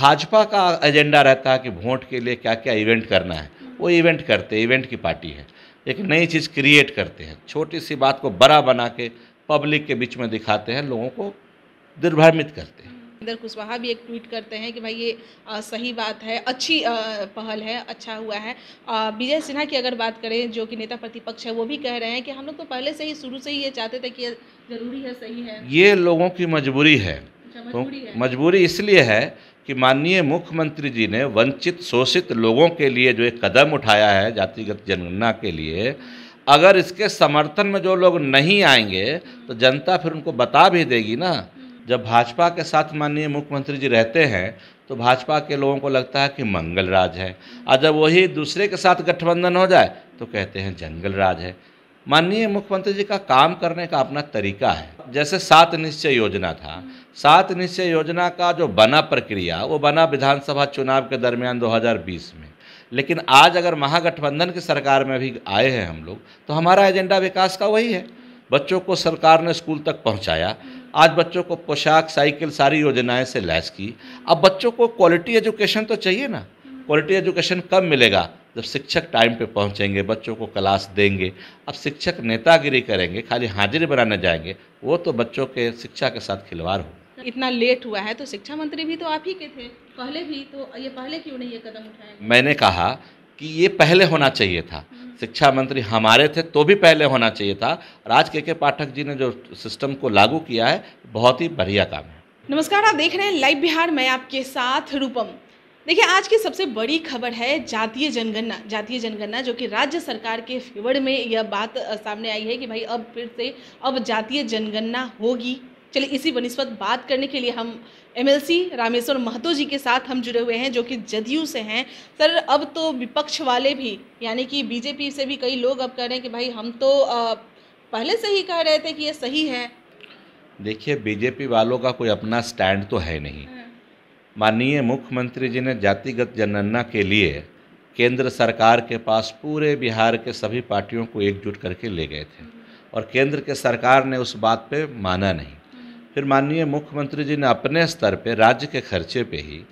भाजपा का एजेंडा रहता है कि वोट के लिए क्या क्या इवेंट करना है वो इवेंट करते हैं इवेंट की पार्टी है एक नई चीज़ क्रिएट करते हैं छोटी सी बात को बड़ा बना के पब्लिक के बीच में दिखाते हैं लोगों को दुर्भ्रमित करते हैं इंदर कुशवाहा भी एक ट्वीट करते हैं कि भाई ये आ, सही बात है अच्छी आ, पहल है अच्छा हुआ है विजय सिन्हा की अगर बात करें जो कि नेता प्रतिपक्ष है वो भी कह रहे हैं कि हम लोग तो पहले से ही शुरू से ही ये चाहते थे कि ज़रूरी है सही है ये लोगों की मजबूरी है अच्छा, तो मजबूरी, तो, है। मजबूरी इसलिए है कि माननीय मुख्यमंत्री जी ने वंचित शोषित लोगों के लिए जो एक कदम उठाया है जातिगत जनगणना के लिए अगर इसके समर्थन में जो लोग नहीं आएंगे तो जनता फिर उनको बता भी देगी ना जब भाजपा के साथ माननीय मुख्यमंत्री जी रहते हैं तो भाजपा के लोगों को लगता है कि मंगल राज है और जब वही दूसरे के साथ गठबंधन हो जाए तो कहते हैं जंगल राज है माननीय मुख्यमंत्री जी का काम करने का अपना तरीका है जैसे सात निश्चय योजना था सात निश्चय योजना का जो बना प्रक्रिया वो बना विधानसभा चुनाव के दरमियान 2020 में लेकिन आज अगर महागठबंधन की सरकार में भी आए हैं हम लोग तो हमारा एजेंडा विकास का वही है बच्चों को सरकार ने स्कूल तक पहुंचाया आज बच्चों को पोशाक साइकिल सारी योजनाएं से लैस की अब बच्चों को क्वालिटी एजुकेशन तो चाहिए ना क्वालिटी एजुकेशन कब मिलेगा जब शिक्षक टाइम पे पहुंचेंगे बच्चों को क्लास देंगे अब शिक्षक नेतागिरी करेंगे खाली हाजिर बनाने जाएंगे वो तो बच्चों के शिक्षा के साथ खिलवाड़ हो इतना लेट हुआ है तो शिक्षा मंत्री भी तो आप ही के थे पहले भी तो ये पहले क्यों नहीं ये कदम उठाया मैंने कहा कि ये पहले होना चाहिए था हम्म। शिक्षा मंत्री हमारे थे तो भी पहले होना चाहिए था राज आज के के पाठक जी ने जो सिस्टम को लागू किया है बहुत ही बढ़िया काम है नमस्कार आप देख रहे हैं लाइव बिहार मैं आपके साथ रूपम देखिए आज की सबसे बड़ी खबर है जातीय जनगणना जातीय जनगणना जो कि राज्य सरकार के फेवर में यह बात सामने आई है कि भाई अब फिर से अब जातीय जनगणना होगी चलिए इसी बनस्पत बात करने के लिए हम एमएलसी रामेश्वर महतो जी के साथ हम जुड़े हुए हैं जो कि जदयू से हैं सर अब तो विपक्ष वाले भी यानी कि बीजेपी से भी कई लोग अब कह रहे हैं कि भाई हम तो पहले से ही कह रहे थे कि ये सही है देखिए बीजेपी वालों का कोई अपना स्टैंड तो है नहीं हाँ। माननीय मुख्यमंत्री जी ने जातिगत जनगणना के लिए केंद्र सरकार के पास पूरे बिहार के सभी पार्टियों को एकजुट करके ले गए थे और केंद्र के सरकार ने उस बात पे माना नहीं फिर माननीय मुख्यमंत्री जी ने अपने स्तर पे राज्य के खर्चे पे ही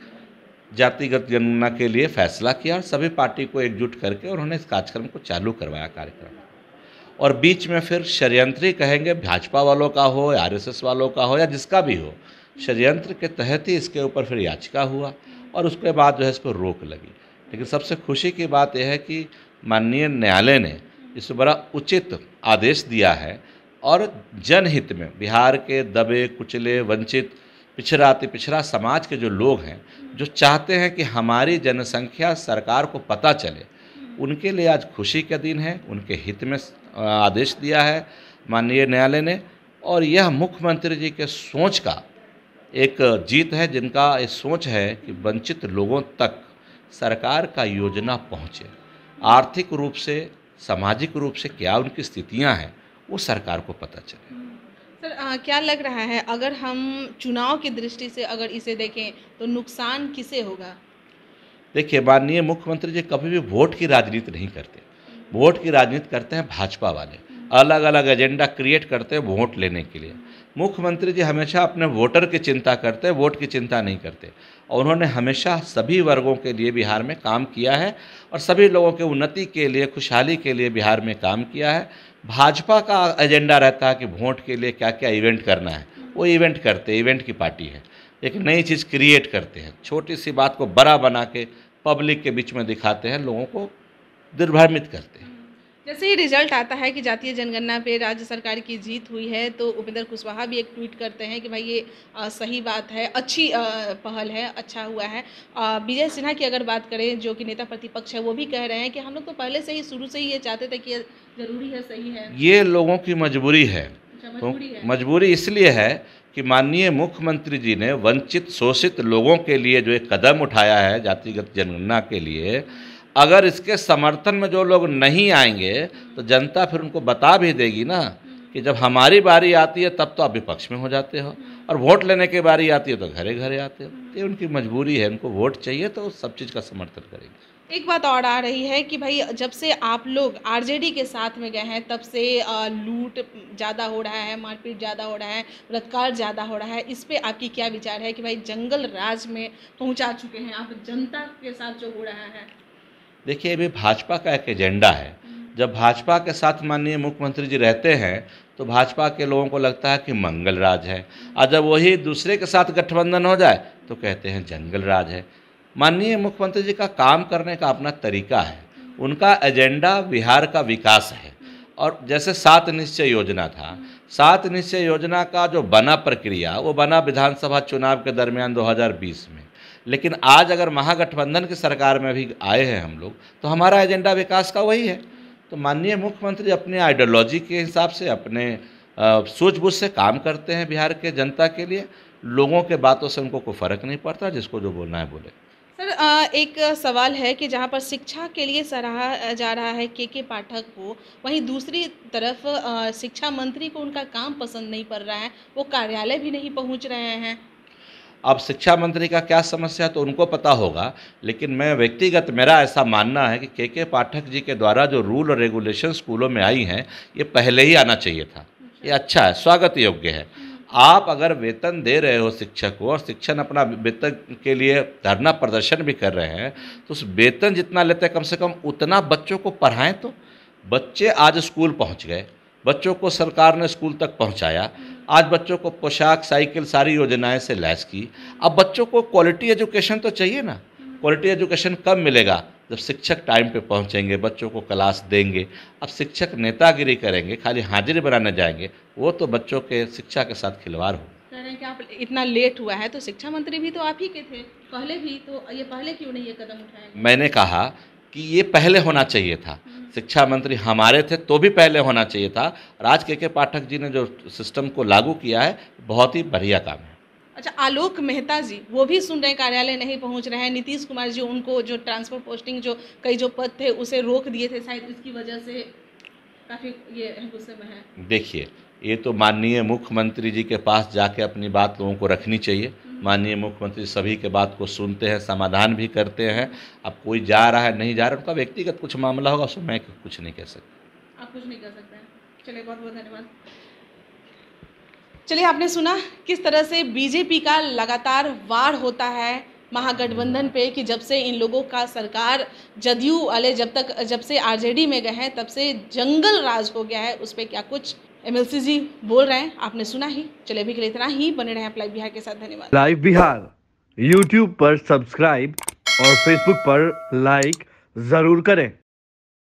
जातिगत जनगणना के लिए फैसला किया और सभी पार्टी को एकजुट करके उन्होंने इस कार्यक्रम को चालू करवाया कार्यक्रम और बीच में फिर षडयंत्री कहेंगे भाजपा वालों का हो या आर वालों का हो या जिसका भी हो षडयंत्र के तहत ही इसके ऊपर फिर याचिका हुआ और उसके बाद जो है इस पर रोक लगी लेकिन सबसे खुशी की बात यह है कि माननीय न्यायालय ने इस बड़ा उचित आदेश दिया है और जनहित में बिहार के दबे कुचले वंचित पिछड़ाते पिछड़ा समाज के जो लोग हैं जो चाहते हैं कि हमारी जनसंख्या सरकार को पता चले उनके लिए आज खुशी का दिन है उनके हित में आदेश दिया है माननीय न्यायालय ने और यह मुख्यमंत्री जी के सोच का एक जीत है जिनका ये सोच है कि वंचित लोगों तक सरकार का योजना पहुँचे आर्थिक रूप से सामाजिक रूप से क्या उनकी स्थितियाँ हैं वो सरकार को पता चले सर आ, क्या लग रहा है अगर हम चुनाव की दृष्टि से अगर इसे देखें तो नुकसान किसे होगा देखिए माननीय मुख्यमंत्री जी कभी भी वोट की राजनीति नहीं करते वोट की राजनीति करते हैं भाजपा वाले अलग अलग एजेंडा क्रिएट करते हैं वोट लेने के लिए मुख्यमंत्री जी हमेशा अपने वोटर की चिंता करते वोट की चिंता नहीं करते और उन्होंने हमेशा सभी वर्गों के लिए बिहार में काम किया है और सभी लोगों के उन्नति के लिए खुशहाली के लिए बिहार में काम किया है भाजपा का एजेंडा रहता है कि वोट के लिए क्या क्या इवेंट करना है वो इवेंट करते इवेंट की पार्टी है एक नई चीज़ क्रिएट करते हैं छोटी सी बात को बड़ा बना के पब्लिक के बीच में दिखाते हैं लोगों को दुर्भ्रमित करते हैं जैसे ही रिजल्ट आता है कि जातीय जनगणना पे राज्य सरकार की जीत हुई है तो उपेंद्र कुशवाहा भी एक ट्वीट करते हैं कि भाई ये आ, सही बात है अच्छी आ, पहल है अच्छा हुआ है विजय सिन्हा की अगर बात करें जो कि नेता प्रतिपक्ष है वो भी कह रहे हैं कि हम लोग तो पहले से ही शुरू से ही ये चाहते थे कि ज़रूरी है सही है ये लोगों की मजबूरी है अच्छा, तो मजबूरी इसलिए है कि माननीय मुख्यमंत्री जी ने वंचित शोषित लोगों के लिए जो एक कदम उठाया है जातिगत जनगणना के लिए अगर इसके समर्थन में जो लोग नहीं आएंगे तो जनता फिर उनको बता भी देगी ना कि जब हमारी बारी आती है तब तो आप विपक्ष में हो जाते हो और वोट लेने की बारी आती है तो घरे घरे आते हो तो ये उनकी मजबूरी है उनको वोट चाहिए तो सब चीज़ का समर्थन करेंगे एक बात और आ रही है कि भाई जब से आप लोग आरजेडी के साथ में गए हैं तब से लूट ज़्यादा हो रहा है मारपीट ज़्यादा हो रहा है बलात्कार ज़्यादा हो रहा है इस पर आपकी क्या विचार है कि भाई जंगल राज में पहुँचा चुके हैं आप जनता के साथ जो हो रहा है देखिए अभी भाजपा का एक एजेंडा है जब भाजपा के साथ माननीय मुख्यमंत्री जी रहते हैं तो भाजपा के लोगों को लगता है कि मंगल राज है और जब वही दूसरे के साथ गठबंधन हो जाए तो कहते हैं जंगल राज है माननीय मुख्यमंत्री जी का काम करने का अपना तरीका है उनका एजेंडा बिहार का विकास है और जैसे सात निश्चय योजना था सात निश्चय योजना का जो बना प्रक्रिया वो बना विधानसभा चुनाव के दरमियान 2020 में लेकिन आज अगर महागठबंधन की सरकार में भी आए हैं हम लोग तो हमारा एजेंडा विकास का वही है तो माननीय मुख्यमंत्री अपने आइडियोलॉजी के हिसाब से अपने सूझबूझ से काम करते हैं बिहार के जनता के लिए लोगों के बातों से उनको कोई फ़र्क नहीं पड़ता जिसको जो बोलना है बोले सर एक सवाल है कि जहाँ पर शिक्षा के लिए सराहा जा रहा है के के पाठक को वहीं दूसरी तरफ शिक्षा मंत्री को उनका काम पसंद नहीं पड़ रहा है वो कार्यालय भी नहीं पहुँच रहे हैं अब शिक्षा मंत्री का क्या समस्या है तो उनको पता होगा लेकिन मैं व्यक्तिगत मेरा ऐसा मानना है कि के के पाठक जी के द्वारा जो रूल और रेगुलेशन स्कूलों में आई हैं ये पहले ही आना चाहिए था ये अच्छा है स्वागत योग्य है आप अगर वेतन दे रहे हो शिक्षक को और शिक्षण अपना वेतन के लिए धरना प्रदर्शन भी कर रहे हैं तो उस वेतन जितना लेते हैं कम से कम उतना बच्चों को पढ़ाएं तो बच्चे आज स्कूल पहुंच गए बच्चों को सरकार ने स्कूल तक पहुंचाया आज बच्चों को पोशाक साइकिल सारी योजनाएं से लैस की अब बच्चों को क्वालिटी एजुकेशन तो चाहिए ना क्वालिटी एजुकेशन कब मिलेगा जब शिक्षक टाइम पे पहुंचेंगे बच्चों को क्लास देंगे अब शिक्षक नेतागिरी करेंगे खाली हाजिरी बनाने जाएंगे वो तो बच्चों के शिक्षा के साथ खिलवाड़ हो कि आप इतना लेट हुआ है तो शिक्षा मंत्री भी तो आप ही के थे पहले भी तो ये पहले क्यों नहीं ये कदम उठाया मैंने कहा कि ये पहले होना चाहिए था शिक्षा मंत्री हमारे थे तो भी पहले होना चाहिए था राज आज के के पाठक जी ने जो सिस्टम को लागू किया है बहुत ही बढ़िया काम है अच्छा आलोक मेहता जी वो भी सुन रहे कार्यालय नहीं पहुंच रहे हैं नीतीश कुमार जी उनको जो ट्रांसफर पोस्टिंग जो कई जो पद थे उसे रोक दिए थे शायद इसकी वजह से काफ़ी ये गुस्से में है देखिए ये तो माननीय मुख्यमंत्री जी के पास जाके अपनी बात लोगों को रखनी चाहिए माननीय मुख्यमंत्री सभी के बात को सुनते हैं समाधान भी करते हैं अब कोई जा रहा है नहीं जा रहा उनका व्यक्तिगत कुछ मामला होगा उसमें मैं कुछ नहीं कह सकता आप कुछ नहीं कह सकते चलिए बहुत बहुत धन्यवाद चलिए आपने सुना किस तरह से बीजेपी का लगातार वार होता है महागठबंधन पे कि जब से इन लोगों का सरकार जदयू वाले जब तक जब से आरजेडी में गए हैं तब से जंगल राज हो गया है उस पर क्या कुछ एमएलसी जी बोल रहे हैं आपने सुना ही चले भी के लिए इतना ही बने रहे लाइव बिहार के साथ धन्यवाद लाइव बिहार यूट्यूब पर सब्सक्राइब और फेसबुक पर लाइक जरूर करें